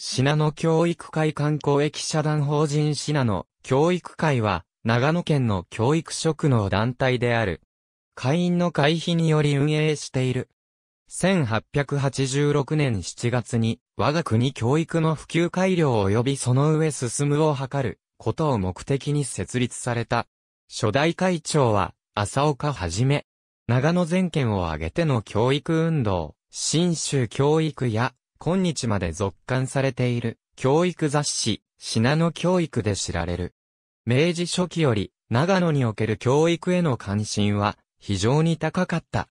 信濃教育会観光駅社団法人信濃教育会は、長野県の教育職能団体である。会員の会費により運営している。1886年7月に、我が国教育の普及改良及びその上進むを図る、ことを目的に設立された。初代会長は、浅岡はじめ、長野全県を挙げての教育運動、新州教育や今日まで続刊されている、教育雑誌、品の教育で知られる。明治初期より、長野における教育への関心は、非常に高かった。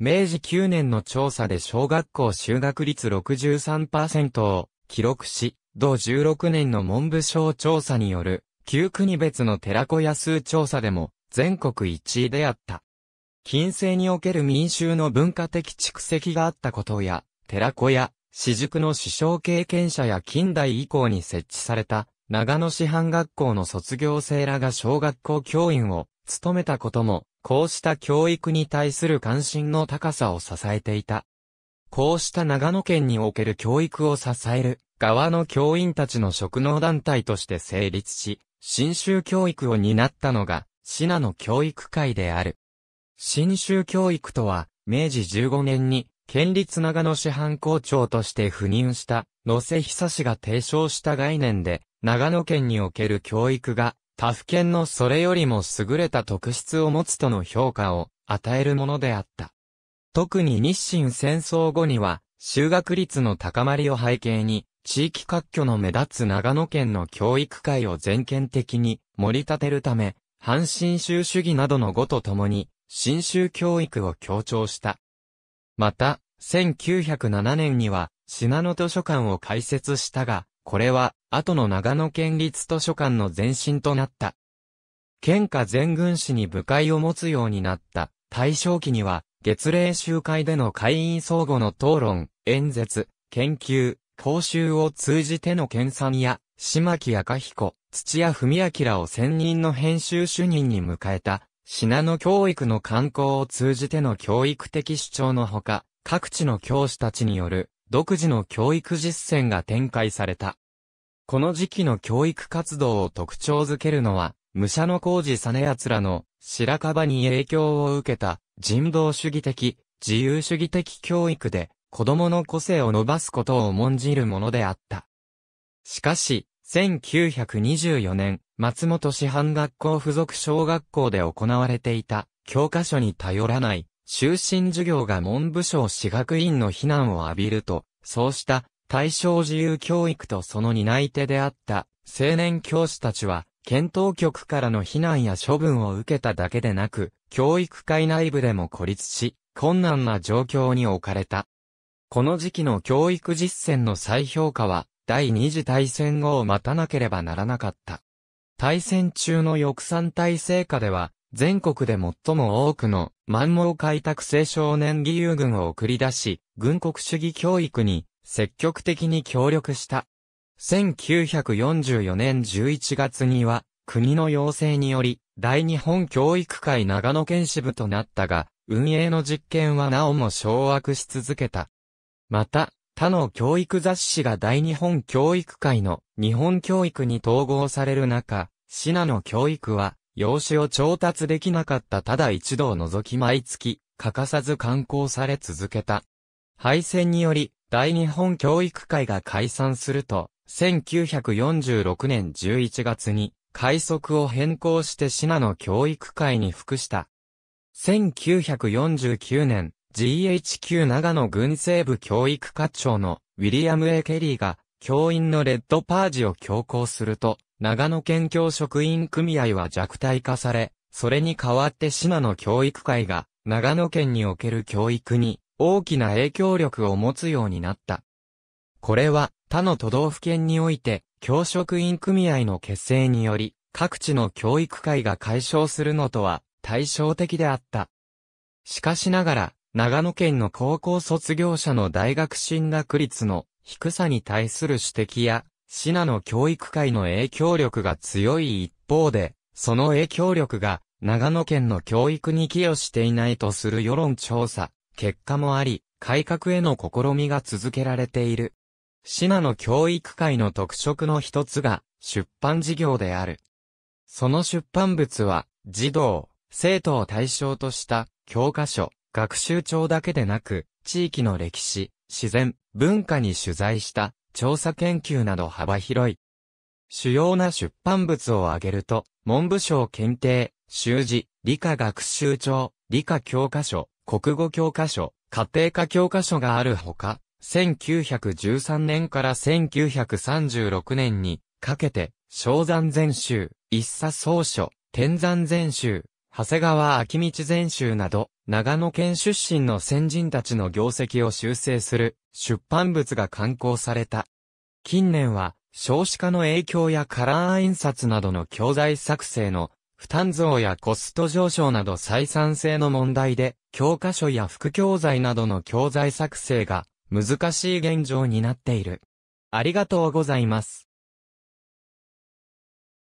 明治9年の調査で小学校就学率63%を記録し、同16年の文部省調査による、旧国別の寺子屋数調査でも、全国1位であった。近世における民衆の文化的蓄積があったことや、寺子屋、私塾の師匠経験者や近代以降に設置された、長野師範学校の卒業生らが小学校教員を務めたことも、こうした教育に対する関心の高さを支えていた。こうした長野県における教育を支える側の教員たちの職能団体として成立し、新州教育を担ったのが、品名の教育会である。新州教育とは、明治15年に県立長野市藩校長として赴任した野瀬久氏が提唱した概念で、長野県における教育が他府県のそれよりも優れた特質を持つとの評価を与えるものであった。特に日清戦争後には、修学率の高まりを背景に、地域各拠の目立つ長野県の教育界を全県的に盛り立てるため、阪神州主義などの語とともに、新州教育を強調した。また、1907年には、信濃図書館を開設したが、これは、後の長野県立図書館の前身となった。県下全軍士に部会を持つようになった。大正期には、月例集会での会員相互の討論、演説、研究、講習を通じての研鑽や、島木赤彦、土屋文明らを専任の編集主任に迎えた。品の教育の観光を通じての教育的主張のほか、各地の教師たちによる独自の教育実践が展開された。この時期の教育活動を特徴づけるのは、武者の工事実奴らの白樺に影響を受けた人道主義的、自由主義的教育で子供の個性を伸ばすことを重んじるものであった。しかし、1924年、松本市販学校附属小学校で行われていた、教科書に頼らない、就寝授業が文部省私学院の非難を浴びると、そうした対象自由教育とその担い手であった青年教師たちは、検討局からの非難や処分を受けただけでなく、教育界内部でも孤立し、困難な状況に置かれた。この時期の教育実践の再評価は、第二次大戦後を待たなければならなかった。大戦中の翼賛体制下では、全国で最も多くの満蒙開拓性少年義勇軍を送り出し、軍国主義教育に積極的に協力した。1944年11月には、国の要請により、大日本教育会長野県支部となったが、運営の実験はなおも掌握し続けた。また、他の教育雑誌が大日本教育会の日本教育に統合される中、シナの教育は、用紙を調達できなかったただ一度を除き毎月、欠かさず刊行され続けた。敗戦により、大日本教育会が解散すると、1946年11月に、改速を変更してシナの教育会に服した。1949年、GHQ 長野軍西部教育課長のウィリアム・エケリーが教員のレッドパージを強行すると、長野県教職員組合は弱体化され、それに代わって島の教育会が長野県における教育に大きな影響力を持つようになった。これは他の都道府県において教職員組合の結成により各地の教育会が解消するのとは対照的であった。しかしながら長野県の高校卒業者の大学進学率の低さに対する指摘や、シナの教育界の影響力が強い一方で、その影響力が長野県の教育に寄与していないとする世論調査、結果もあり、改革への試みが続けられている。シナの教育界の特色の一つが出版事業である。その出版物は児童、生徒を対象とした教科書、学習帳だけでなく、地域の歴史、自然、文化に取材した調査研究など幅広い。主要な出版物を挙げると、文部省検定、習字、理科学習帳、理科教科書、国語教科書、家庭科教科書があるほか、1913年から1936年にかけて、小山全集、一冊総書、天山全集、長谷川秋道全集など、長野県出身の先人たちの業績を修正する出版物が刊行された。近年は少子化の影響やカラー印刷などの教材作成の負担増やコスト上昇など採算性の問題で教科書や副教材などの教材作成が難しい現状になっている。ありがとうございます。